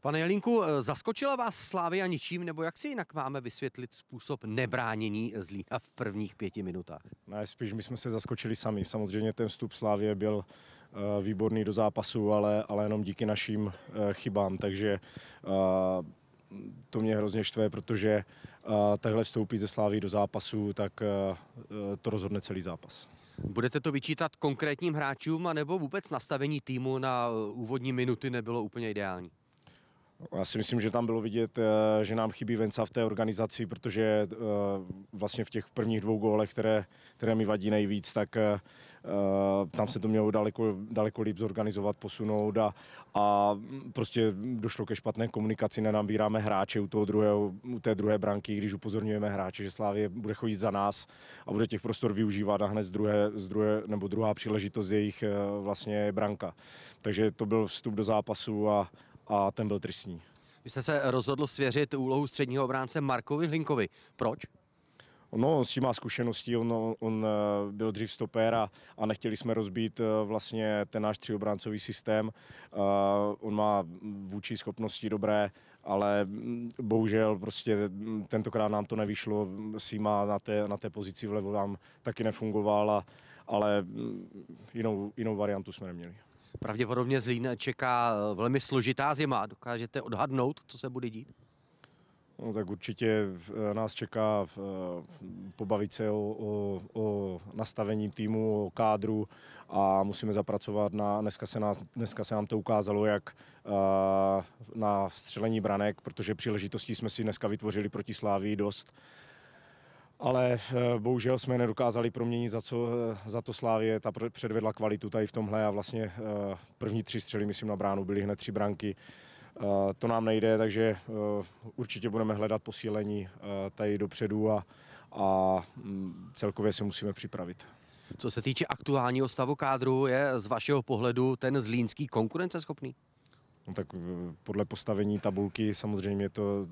Pane Jelinku, eh, zaskočila vás a ničím, nebo jak si jinak máme vysvětlit způsob nebránění Zlína v prvních pěti minutách? Ne, spíš my jsme se zaskočili sami. Samozřejmě ten vstup Slávě byl eh, výborný do zápasu, ale, ale jenom díky našim eh, chybám, takže to mě hrozně štve, protože takhle vstoupí ze Slávy do zápasu, tak to rozhodne celý zápas. Budete to vyčítat konkrétním hráčům, anebo vůbec nastavení týmu na úvodní minuty nebylo úplně ideální? Já si myslím, že tam bylo vidět, eh, že nám chybí Venca v té organizaci, protože eh, vlastně v těch prvních dvou gólech, které, které mi vadí nejvíc, tak eh, tam se to mělo daleko, daleko líp zorganizovat, posunout a, a prostě došlo ke špatné komunikaci, nenabíráme hráče u, toho druhého, u té druhé branky, když upozorňujeme hráče, že Slávě bude chodit za nás a bude těch prostor využívat a hned z druhé, z druhé nebo druhá příležitost jejich vlastně branka. Takže to byl vstup do zápasu a, a ten byl tristní. Vy jste se rozhodl svěřit úlohu středního obránce Markovi Hlinkovi. Proč? No, on s tím má zkušenosti, on, on eh, byl dřív stopér a, a nechtěli jsme rozbít eh, vlastně ten náš třiobráncový systém. Uh, on má vůči schopnosti dobré, ale mm, bohužel prostě mm, tentokrát nám to nevyšlo. Sima na té, na té pozici vlevo nám taky nefungovala, ale mm, jinou, jinou variantu jsme neměli. Pravděpodobně Zlín čeká eh, velmi složitá zima. Dokážete odhadnout, co se bude dít? No, tak určitě eh, nás čeká eh, pobavit se o, o, o nastavení týmu, o kádru a musíme zapracovat na, dneska se, nás, dneska se nám to ukázalo, jak na střelení branek, protože příležitostí jsme si dneska vytvořili proti Slávii dost ale eh, bohužel jsme nedokázali proměnit, za, co, eh, za to Slávě ta předvedla kvalitu tady v tomhle a vlastně eh, první tři střely, myslím, na bránu byly hned tři branky. To nám nejde, takže určitě budeme hledat posílení tady dopředu a, a mm, celkově se musíme připravit. Co se týče aktuálního stavu kádru, je z vašeho pohledu ten zlínský konkurenceschopný? No tak podle postavení tabulky samozřejmě to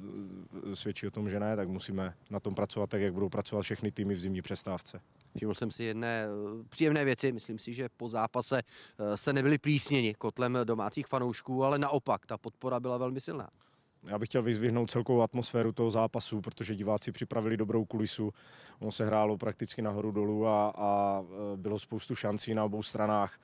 svědčí o tom, že ne, tak musíme na tom pracovat tak, jak budou pracovat všechny týmy v zimní přestávce. Všiml jsem si jedné eh, příjemné věci. Myslím si, že po zápase eh, jste nebyli plísněni kotlem domácích fanoušků, ale naopak ta podpora byla velmi silná. Já bych chtěl vyzvihnout celkovou atmosféru toho zápasu, protože diváci připravili dobrou kulisu. Ono se hrálo prakticky nahoru dolů a, a eh, bylo spoustu šancí na obou stranách.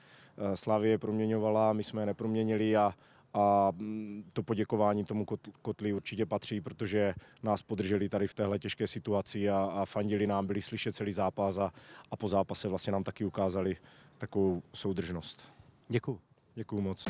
Slavie proměňovala, my jsme je neproměnili a, a mm, to poděkování tomu kotli určitě patří, protože nás podrželi tady v téhle těžké situaci a, a fandili nám, byli slyšet celý zápas a, a po zápase vlastně nám taky ukázali takovou soudržnost. Děkuju. Děkuju moc.